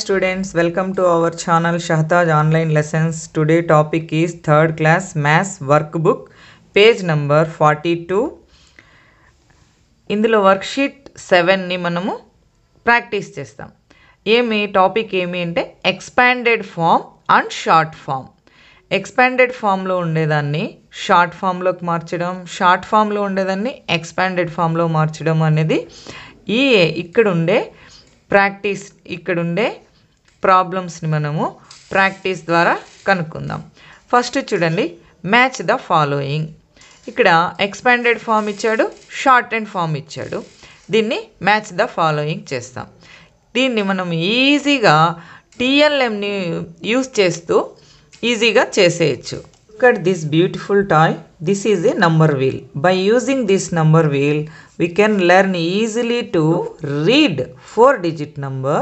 students welcome to our channel Shahtaj online lessons today topic is third class maths work book page number forty two ఇందులో worksheet సెవెన్ని మనము practice చేస్తాం ఏమి topic ఏమి అంటే expanded form and short form expanded ఫామ్లో ఉండేదాన్ని short ఫామ్లోకి మార్చడం షార్ట్ ఫామ్లో ఉండేదాన్ని ఎక్స్పాండెడ్ ఫామ్లో మార్చడం అనేది ఈ ఇక్కడ ఉండే ప్రాక్టీస్ ఇక్కడుండే ప్రాబ్లమ్స్ని మనము ప్రాక్టీస్ ద్వారా కనుక్కుందాం ఫస్ట్ చూడండి మ్యాచ్ ద ఫాలోయింగ్ ఇక్కడ ఎక్స్పాండెడ్ ఫామ్ ఇచ్చాడు షార్ట్ అండ్ ఫామ్ ఇచ్చాడు దీన్ని మ్యాచ్ ద ఫాలోయింగ్ చేస్తాం దీన్ని మనం ఈజీగా టీఎల్ఎంని యూస్ చేస్తూ ఈజీగా చేసేయచ్చు ఇక్కడ this beautiful toy this is a number wheel by using this number wheel we can learn easily to read four digit number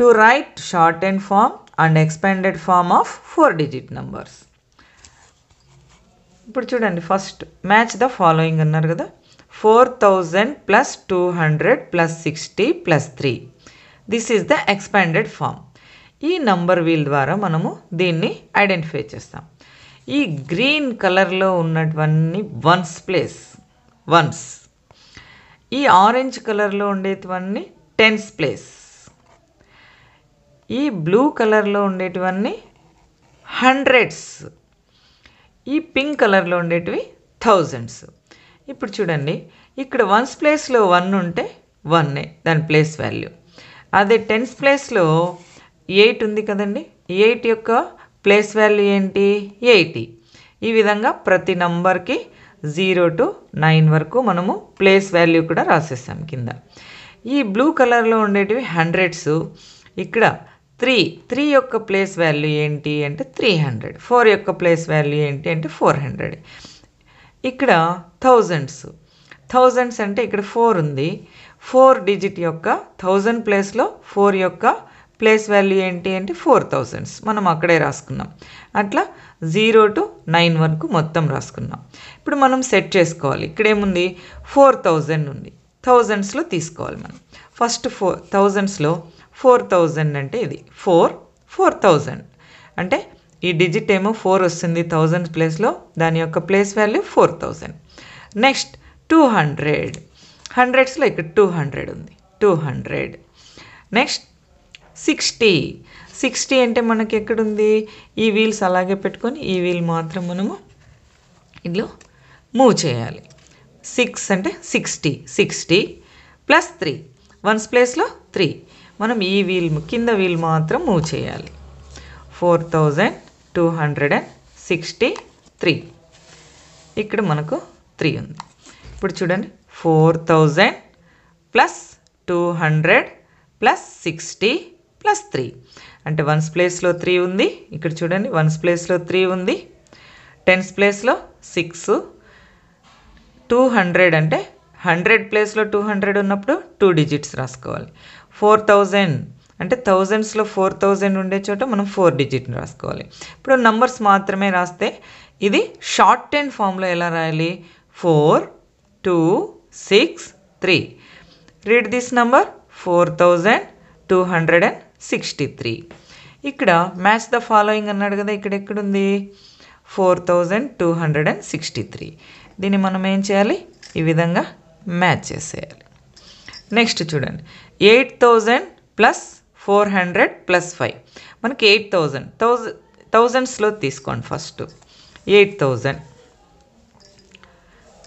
to write shortened form and expanded form of four digit numbers first match the following 4000 plus 200 plus 60 plus 3 this is the expanded form this number wheel dwara manamu deenni identify chestam ee green color lo unnatvanni ones place ones ఈ orange కలర్లో ఉండేటివన్నీ tens place ఈ blue కలర్లో ఉండేటివన్నీ hundreds ఈ pink కలర్లో ఉండేటివి thousands ఇప్పుడు చూడండి ఇక్కడ వన్స్ ప్లేస్లో వన్ ఉంటే వన్నే దాని ప్లేస్ వాల్యూ అదే టెన్స్ ప్లేస్లో ఎయిట్ ఉంది కదండి ఎయిట్ యొక్క ప్లేస్ వాల్యూ ఏంటి ఎయిటీ ఈ విధంగా ప్రతి నంబర్కి జీరో టు నైన్ వరకు మనము ప్లేస్ వాల్యూ కూడా రాసేస్తాం కింద ఈ బ్లూ కలర్లో ఉండేటివి హండ్రెడ్స్ ఇక్కడ త్రీ త్రీ యొక్క ప్లేస్ వాల్యూ ఏంటి అంటే త్రీ హండ్రెడ్ ఫోర్ యొక్క ప్లేస్ వాల్యూ ఏంటి అంటే ఫోర్ హండ్రెడ్ ఇక్కడ థౌజండ్స్ థౌజండ్స్ అంటే ఇక్కడ ఫోర్ ఉంది ఫోర్ డిజిట్ యొక్క థౌజండ్ ప్లేస్లో ఫోర్ యొక్క ప్లేస్ వాల్యూ ఏంటి అంటే ఫోర్ థౌజండ్స్ మనం అక్కడే రాసుకున్నాం అట్లా జీరో టు నైన్ వరకు మొత్తం రాసుకున్నాం ఇప్పుడు మనం సెట్ చేసుకోవాలి ఇక్కడేముంది ఫోర్ థౌజండ్ ఉంది థౌజండ్స్లో తీసుకోవాలి మనం ఫస్ట్ ఫోర్ థౌజండ్స్లో ఫోర్ థౌజండ్ అంటే ఇది ఫోర్ ఫోర్ థౌజండ్ అంటే ఈ డిజిట్ ఏమో ఫోర్ వస్తుంది థౌజండ్ ప్లేస్లో దాని యొక్క place value four thousand next two hundred హండ్రెడ్స్లో ఇక్కడ టూ హండ్రెడ్ ఉంది two hundred next sixty sixty అంటే మనకి ఎక్కడుంది ఈ వీల్స్ అలాగే పెట్టుకొని ఈ వీల్ మాత్రం మనము ఇందులో మూవ్ చేయాలి సిక్స్ అంటే sixty sixty plus three ones ప్లేస్లో త్రీ మనం ఈ వీల్ కింద వీల్ మాత్రం మూవ్ చేయాలి four thousand two hundred and sixty three ఇక్కడ మనకు త్రీ ఉంది ఇప్పుడు చూడండి four thousand plus two hundred plus sixty plus three అంటే వన్స్ ప్లేస్లో త్రీ ఉంది ఇక్కడ చూడండి వన్స్ ప్లేస్లో త్రీ ఉంది టెన్స్ ప్లేస్లో సిక్స్ టూ హండ్రెడ్ అంటే హండ్రెడ్ ప్లేస్లో టూ హండ్రెడ్ ఉన్నప్పుడు టూ డిజిట్స్ రాసుకోవాలి ఫోర్ థౌజండ్ అంటే థౌజండ్స్లో ఫోర్ థౌజండ్ ఉండే చోట మనం ఫోర్ డిజిట్ని రాసుకోవాలి ఇప్పుడు నంబర్స్ మాత్రమే రాస్తే ఇది షార్ట్ టెన్ ఫామ్లో ఎలా రాయాలి four two six three read this number four thousand two hundred and sixty three ఇక్కడ మ్యాచ్ ద ఫాలోయింగ్ అన్నాడు కదా ఇక్కడ ఎక్కడుంది four thousand two hundred and sixty three దీన్ని మనం ఏం చేయాలి ఈ విధంగా మ్యాచ్ చేసేయాలి నెక్స్ట్ చూడండి eight thousand plus four hundred plus five మనకి ఎయిట్ థౌజండ్ థౌజండ్ థౌజండ్స్లో తీసుకోండి first eight thousand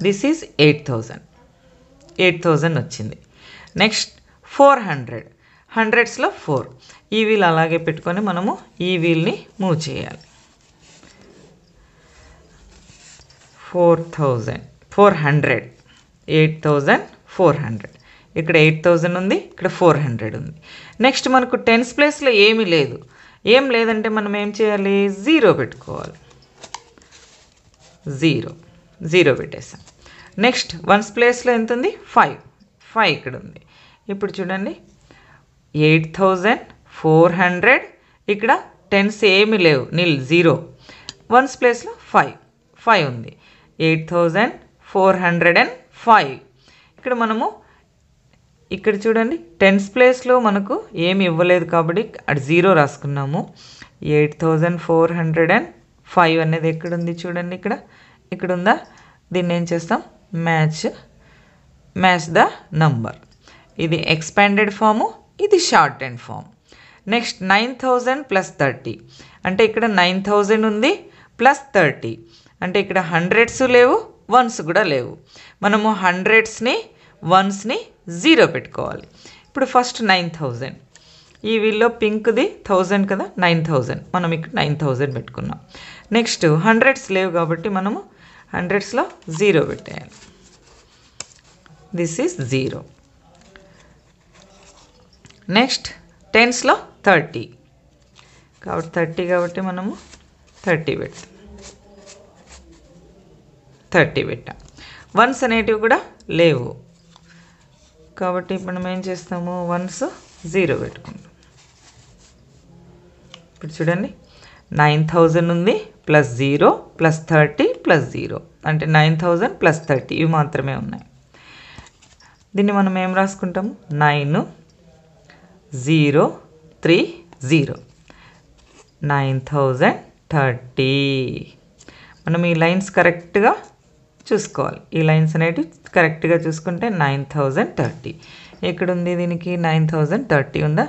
this is eight thousand eight thousand వచ్చింది నెక్స్ట్ ఫోర్ హండ్రెడ్ హండ్రెడ్స్లో ఫోర్ ఈ వీల్ అలాగే పెట్టుకొని మనము ఈ వీల్ని మూవ్ చేయాలి four thousand four hundred eight thousand four hundred ఇక్కడ ఎయిట్ థౌజండ్ ఉంది ఇక్కడ ఫోర్ హండ్రెడ్ ఉంది నెక్స్ట్ మనకు టెన్స్ ప్లేస్లో ఏమీ లేదు ఏం లేదంటే మనం ఏం చేయాలి జీరో పెట్టుకోవాలి జీరో జీరో పెట్టేసాం నెక్స్ట్ వన్స్ ప్లేస్లో ఎంత ఉంది ఫైవ్ ఫైవ్ ఇక్కడ ఉంది ఇప్పుడు చూడండి ఎయిట్ థౌజండ్ ఫోర్ హండ్రెడ్ ఇక్కడ టెన్స్ ఏమి లేవు నిల్ జీరో వన్స్ ప్లేస్లో ఫైవ్ ఫైవ్ ఉంది eight thousand four hundred and five ఇక్కడ మనము ఇక్కడ చూడండి టెన్స్ ప్లేస్లో మనకు ఏమి ఇవ్వలేదు కాబట్టి అటు జీరో రాసుకున్నాము eight thousand four hundred and five అనేది ఎక్కడుంది చూడండి ఇక్కడ ఇక్కడ ఉందా దీన్ని ఏం చేస్తాం మ్యాచ్ మ్యాచ్ ద నంబర్ ఇది ఎక్స్పాండెడ్ ఫాము ఇది short and form next nine thousand plus thirty అంటే ఇక్కడ నైన్ థౌజండ్ ఉంది ప్లస్ థర్టీ అంటే ఇక్కడ హండ్రెడ్స్ లేవు వన్స్ కూడా లేవు మనము హండ్రెడ్స్ని వన్స్ని జీరో పెట్టుకోవాలి ఇప్పుడు ఫస్ట్ నైన్ థౌజండ్ ఈ వీళ్ళో పింక్ది థౌజండ్ కదా నైన్ థౌజండ్ మనం ఇక్కడ నైన్ థౌజండ్ పెట్టుకున్నాం నెక్స్ట్ హండ్రెడ్స్ లేవు కాబట్టి మనము హండ్రెడ్స్లో జీరో పెట్టేయాలి దిస్ ఈజ్ జీరో నెక్స్ట్ టెన్స్లో థర్టీ కాబట్టి థర్టీ కాబట్టి మనము థర్టీ పెడతాం థర్టీ పెట్టాం వన్స్ అనేటివి కూడా లేవు కాబట్టి ఇప్పుడు మనం ఏం చేస్తాము వన్స్ జీరో పెట్టుకుంటాం ఇప్పుడు చూడండి నైన్ థౌజండ్ ఉంది plus zero plus thirty plus zero అంటే నైన్ థౌజండ్ ప్లస్ థర్టీ ఇవి మాత్రమే ఉన్నాయి దీన్ని మనం ఏం రాసుకుంటాము nine zero three zero nine thousand thirty మనం ఈ లైన్స్ కరెక్ట్గా చూసుకోవాలి ఈ లైన్స్ అనేటివి కరెక్ట్గా చూసుకుంటే నైన్ థౌజండ్ థర్టీ ఎక్కడుంది దీనికి నైన్ థౌజండ్ థర్టీ ఉందా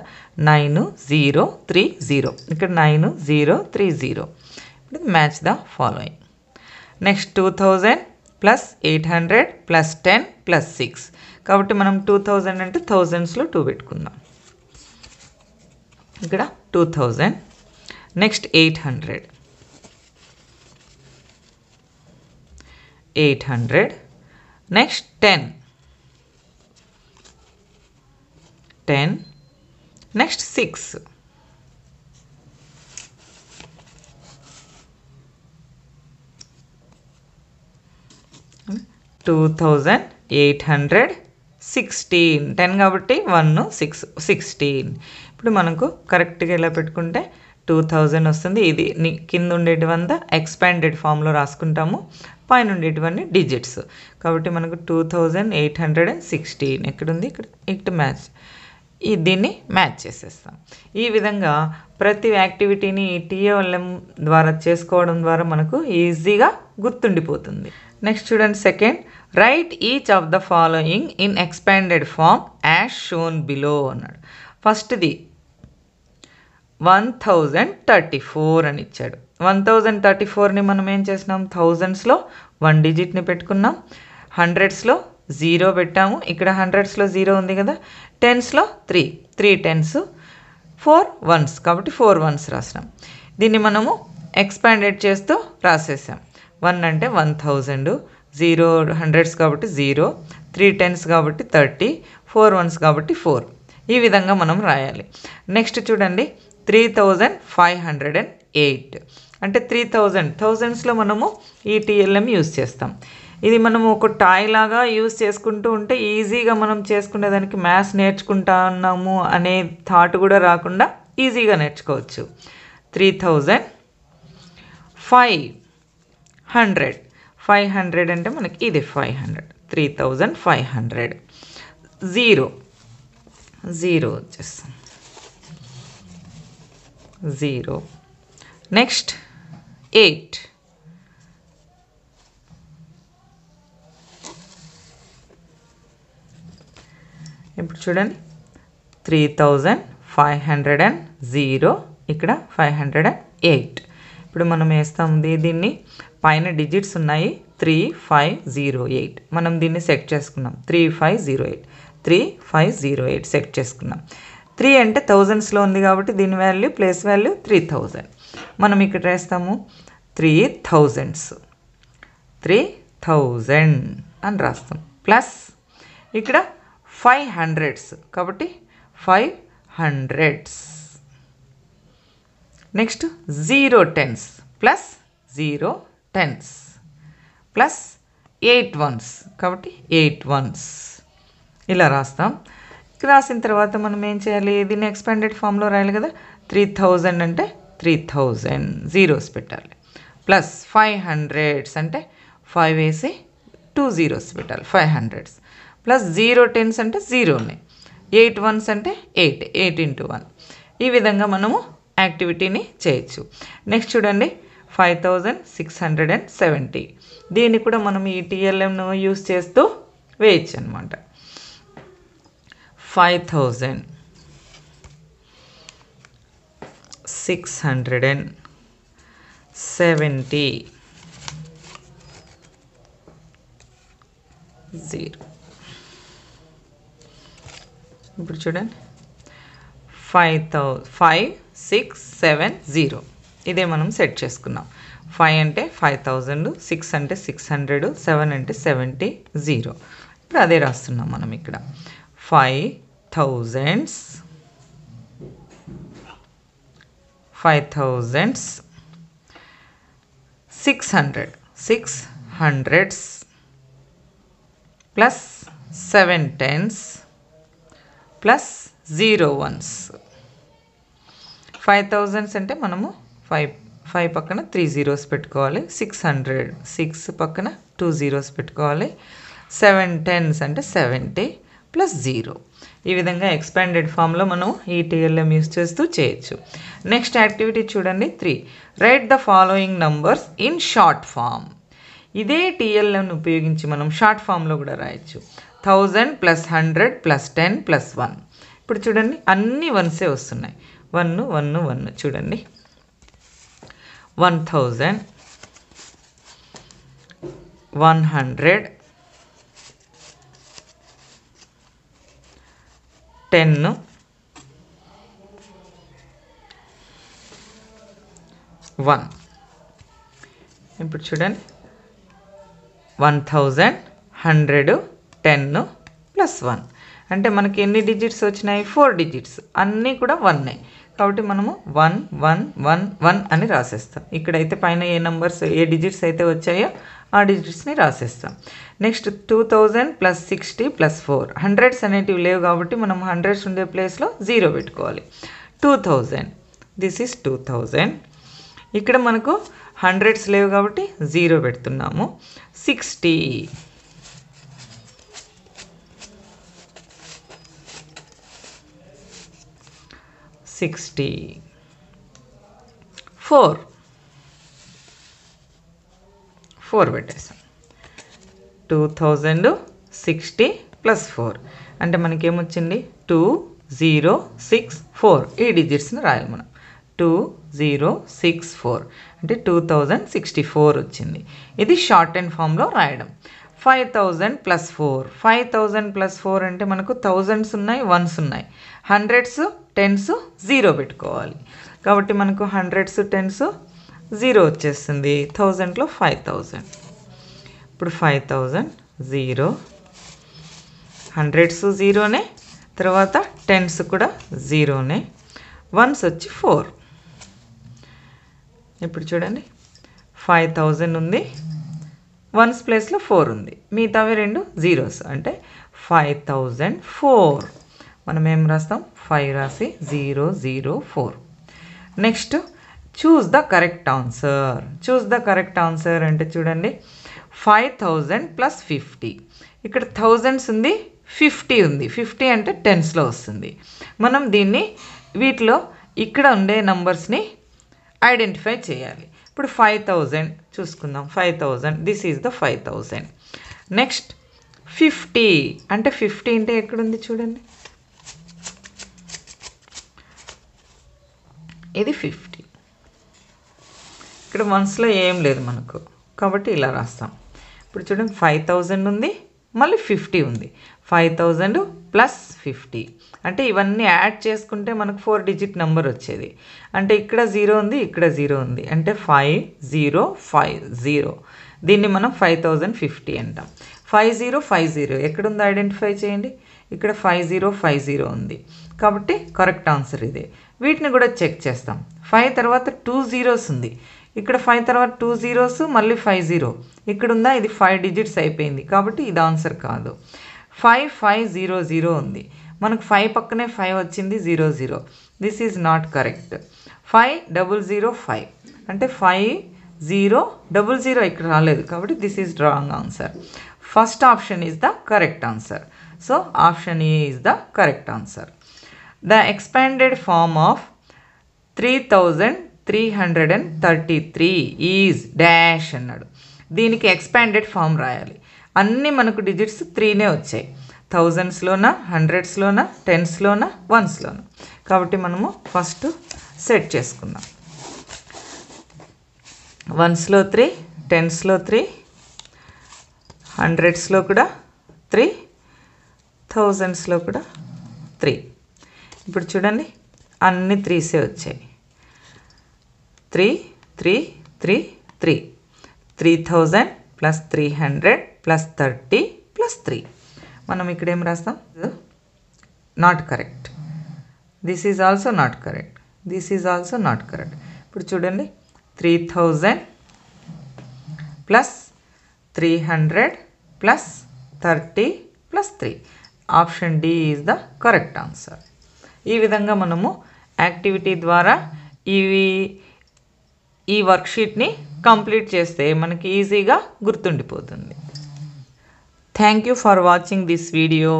నైన్ జీరో త్రీ జీరో ఇక్కడ నైన్ జీరో త్రీ జీరో ఇప్పుడు match the following next two thousand plus eight hundred plus ten plus six కాబట్టి మనం టూ థౌజండ్ అంటే థౌజండ్స్లో టూ పెట్టుకుందాం इक two thousand next hundred eight hundred next ten ten next six two thousand eight hundred sixteen ten కాబట్టి one six sixteen ఇప్పుడు మనకు కరెక్ట్గా ఇలా పెట్టుకుంటే టూ థౌజండ్ వస్తుంది ఇది కింద ఉండేటివంతా ఎక్స్పాండెడ్ ఫామ్లో రాసుకుంటాము పైన ఉండేటివన్నీ డిజిట్స్ కాబట్టి మనకు two thousand eight hundred and sixteen ఎక్కడుంది ఇక్కడ ఇట్ మ్యాచ్ ఈ దీన్ని మ్యాచ్ చేసేస్తాం ఈ విధంగా ప్రతి యాక్టివిటీని టీఎల్ఎం ద్వారా చేసుకోవడం ద్వారా మనకు ఈజీగా గుర్తుండిపోతుంది నెక్స్ట్ చూడండి second write each of the following in expanded form as shown below అన్నాడు ఫస్ట్ది వన్ థౌజండ్ థర్టీ ఫోర్ అని ఇచ్చాడు వన్ థౌజండ్ థర్టీ ఫోర్ని మనం ఏం చేసినాం థౌజండ్స్లో వన్ డిజిట్ని పెట్టుకున్నాం హండ్రెడ్స్లో జీరో పెట్టాము ఇక్కడ హండ్రెడ్స్లో జీరో ఉంది కదా టెన్స్లో three three tens four ones కాబట్టి ఫోర్ వన్స్ రాసినాం దీన్ని మనము ఎక్స్పాండెడ్ చేస్తూ రాసేసాం వన్ అంటే వన్ థౌజండ్ జీరో హండ్రెడ్స్ కాబట్టి జీరో త్రీ టెన్స్ కాబట్టి థర్టీ ఫోర్ వన్స్ కాబట్టి ఫోర్ ఈ విధంగా మనం రాయాలి నెక్స్ట్ చూడండి three thousand five hundred and eight అంటే త్రీ థౌజండ్ థౌజండ్స్లో మనము ఈటీఎల్ఎం e యూస్ చేస్తాం ఇది మనం ఒక టాయ్ లాగా యూస్ చేసుకుంటూ ఉంటే ఈజీగా మనం చేసుకునే దానికి మ్యాథ్స్ నేర్చుకుంటా ఉన్నాము అనే థాట్ కూడా రాకుండా ఈజీగా నేర్చుకోవచ్చు three thousand five hundred five hundred అంటే మనకి ఇది five hundred three thousand five hundred zero zero వచ్చేస్తుంది జీరో నెక్స్ట్ ఎయిట్ ఇప్పుడు చూడండి three thousand five hundred and zero ఇక్కడ ఫైవ్ హండ్రెడ్ అండ్ ఎయిట్ ఇప్పుడు మనం వేస్తాం దీన్ని పైన డిజిట్స్ ఉన్నాయి త్రీ ఫైవ్ జీరో ఎయిట్ మనం దీన్ని సెట్ చేసుకున్నాం three five zero eight three five zero eight set చేసుకున్నాం త్రీ అంటే థౌజండ్స్లో ఉంది కాబట్టి దీని value place value three thousand మనం ఇక్కడ వేస్తాము త్రీ థౌజండ్స్ త్రీ థౌజండ్ అని రాస్తాం ప్లస్ ఇక్కడ ఫైవ్ హండ్రెడ్స్ కాబట్టి five hundreds next zero tens plus zero tens plus eight ones కాబట్టి ఎయిట్ వన్స్ ఇలా రాస్తాం రాసిన తర్వాత మనం ఏం చేయాలి దీన్ని ఎక్స్పాండెడ్ ఫామ్లో రాయాలి కదా త్రీ థౌజండ్ అంటే త్రీ థౌజండ్ జీరోస్ పెట్టాలి ప్లస్ ఫైవ్ హండ్రెడ్స్ అంటే ఫైవ్ వేసి టూ జీరోస్ పెట్టాలి five hundreds plus zero tens అంటే జీరో ఉన్నాయి ఎయిట్ వన్స్ అంటే ఎయిట్ ఎయిట్ ఇంటూ వన్ ఈ విధంగా మనము యాక్టివిటీని చేయొచ్చు నెక్స్ట్ చూడండి five thousand six hundred and seventy దీన్ని కూడా మనం ఈ టీఎల్ఎంను యూస్ చేస్తూ వేయచ్చు అనమాట five thousand six hundred and seventy zero ఇప్పుడు చూడండి ఫైవ్ థౌ ఫైవ్ సిక్స్ సెవెన్ జీరో ఇదే మనం సెట్ చేసుకున్నాం ఫైవ్ అంటే ఫైవ్ థౌజండ్ సిక్స్ అంటే సిక్స్ హండ్రెడ్ సెవెన్ అంటే సెవెంటీ జీరో ఇప్పుడు అదే రాస్తున్నాం మనం ఇక్కడ five thousands five thousands six hundred six hundreds plus seven tens plus zero ones five thousands అంటే మనము ఫైవ్ ఫైవ్ పక్కన త్రీ జీరోస్ పెట్టుకోవాలి సిక్స్ హండ్రెడ్ సిక్స్ పక్కన టూ జీరోస్ పెట్టుకోవాలి సెవెన్ టెన్స్ అంటే సెవెంటీ ప్లస్ జీరో ఈ విధంగా ఎక్స్పాండెడ్ ఫామ్లో మనం ఈ టీఎల్ఎం యూస్ చేస్తూ చేయొచ్చు నెక్స్ట్ యాక్టివిటీ చూడండి three write the following numbers in short form ఇదే టీఎల్ఎంను ఉపయోగించి మనం షార్ట్ ఫామ్లో కూడా రాయొచ్చు thousand plus hundred plus ten plus one ఇప్పుడు చూడండి అన్ని వన్సే వస్తున్నాయి వన్ వన్ వన్ చూడండి one thousand one hundred ten one ఇప్పుడు చూడండి one thousand hundred ten plus one అంటే మనకి ఎన్ని డిజిట్స్ వచ్చినాయి ఫోర్ డిజిట్స్ అన్నీ కూడా వన్నే కాబట్టి మనము వన్ వన్ వన్ వన్ అని రాసేస్తాం ఇక్కడైతే పైన ఏ నెంబర్స్ ఏ డిజిట్స్ అయితే వచ్చాయో ఆ డిజిట్స్ని రాసేస్తాం next two thousand plus sixty plus four hundreds అనేటివి లేవు కాబట్టి మనం హండ్రెడ్స్ ఉండే ప్లేస్లో జీరో పెట్టుకోవాలి two thousand this is two thousand ఇక్కడ మనకు హండ్రెడ్స్ లేవు కాబట్టి జీరో పెడుతున్నాము సిక్స్టీ సిక్స్టీ ఫోర్ ఫోర్ పెట్టేసాం two thousand sixty plus four అంటే మనకేమొచ్చింది టూ జీరో సిక్స్ ఫోర్ ఈ డిజిట్స్ని రాయాలి మనం టూ జీరో సిక్స్ ఫోర్ అంటే టూ థౌజండ్ సిక్స్టీ ఫోర్ వచ్చింది ఇది షార్ట్ అండ్ ఫామ్లో రాయడం five thousand plus four five thousand plus four అంటే మనకు థౌజండ్స్ ఉన్నాయి వన్స్ ఉన్నాయి హండ్రెడ్స్ టెన్స్ జీరో పెట్టుకోవాలి కాబట్టి మనకు హండ్రెడ్స్ టెన్స్ జీరో వచ్చేస్తుంది థౌజండ్లో ఫైవ్ థౌజండ్ ఇప్పుడు ఫైవ్ థౌజండ్ జీరో హండ్రెడ్స్ జీరోనే తర్వాత టెన్స్ కూడా జీరోనే వన్స్ వచ్చి ఫోర్ ఇప్పుడు చూడండి ఫైవ్ థౌజండ్ ఉంది వన్స్ ప్లేస్లో ఫోర్ ఉంది మిగతావి రెండు జీరోస్ అంటే ఫైవ్ థౌజండ్ ఫోర్ మనం ఏం రాస్తాం ఫైవ్ రాసి zero zero four next choose the correct answer choose the correct answer అంటే చూడండి ఫైవ్ థౌజండ్ ప్లస్ ఫిఫ్టీ ఇక్కడ థౌజండ్స్ ఉంది ఫిఫ్టీ ఉంది ఫిఫ్టీ అంటే టెన్స్లో వస్తుంది మనం దీన్ని వీటిలో ఇక్కడ ఉండే నంబర్స్ని ఐడెంటిఫై చేయాలి ఇప్పుడు ఫైవ్ థౌజండ్ చూసుకుందాం five thousand this is the five thousand next fifty అంటే ఫిఫ్టీ అంటే ఎక్కడుంది చూడండి ఇది ఫిఫ్టీ ఇక్కడ వన్స్లో ఏం లేదు మనకు కాబట్టి ఇలా రాస్తాం ఇప్పుడు చూడండి ఫైవ్ థౌజండ్ ఉంది మళ్ళీ ఫిఫ్టీ ఉంది ఫైవ్ థౌజండ్ ప్లస్ ఫిఫ్టీ అంటే ఇవన్నీ యాడ్ చేసుకుంటే మనకు ఫోర్ డిజిట్ నెంబర్ వచ్చేది అంటే ఇక్కడ జీరో ఉంది ఇక్కడ జీరో ఉంది అంటే ఫైవ్ జీరో ఫైవ్ జీరో దీన్ని మనం ఫైవ్ థౌజండ్ ఫిఫ్టీ అంటాం ఫైవ్ జీరో ఫైవ్ జీరో ఎక్కడుందో ఐడెంటిఫై చేయండి ఇక్కడ ఫైవ్ జీరో ఫైవ్ జీరో ఉంది కాబట్టి కరెక్ట్ ఆన్సర్ ఇదే వీటిని కూడా చెక్ చేస్తాం ఫైవ్ తర్వాత టూ జీరోస్ ఉంది ఇక్కడ ఫైవ్ తర్వాత టూ జీరోస్ మళ్ళీ ఫైవ్ జీరో ఇక్కడ ఉందా ఇది ఫైవ్ డిజిట్స్ అయిపోయింది కాబట్టి ఇది ఆన్సర్ కాదు ఫైవ్ ఫైవ్ జీరో జీరో ఉంది మనకు ఫైవ్ పక్కనే ఫైవ్ వచ్చింది zero zero this is not correct five double zero five అంటే ఫైవ్ జీరో డబుల్ జీరో ఇక్కడ రాలేదు కాబట్టి this is wrong answer first option is the correct answer so option A is the correct answer the three hundred and thirty three is dash అన్నాడు దీనికి expanded form రాయాలి అన్నీ మనకు digits త్రీనే వచ్చాయి థౌజండ్స్లోనా హండ్రెడ్స్లోనా టెన్స్లోనా వన్స్లోనా కాబట్టి మనము ఫస్ట్ సెట్ చేసుకుందాం వన్స్లో త్రీ టెన్స్లో త్రీ హండ్రెడ్స్లో కూడా త్రీ థౌజండ్స్లో కూడా త్రీ ఇప్పుడు చూడండి అన్ని త్రీసే వచ్చాయి three three three three three thousand plus three hundred plus thirty plus three మనం ఇక్కడ ఏం రాస్తాం not correct this is also not correct this is also not correct ఇప్పుడు చూడండి three thousand plus three hundred plus thirty plus three option D is the correct answer ఈ విధంగా మనము activity ద్వారా ఇవి ఈ వర్క్షీట్ని కంప్లీట్ చేస్తే మనకి ఈజీగా గుర్తుండిపోతుంది thank you for watching this video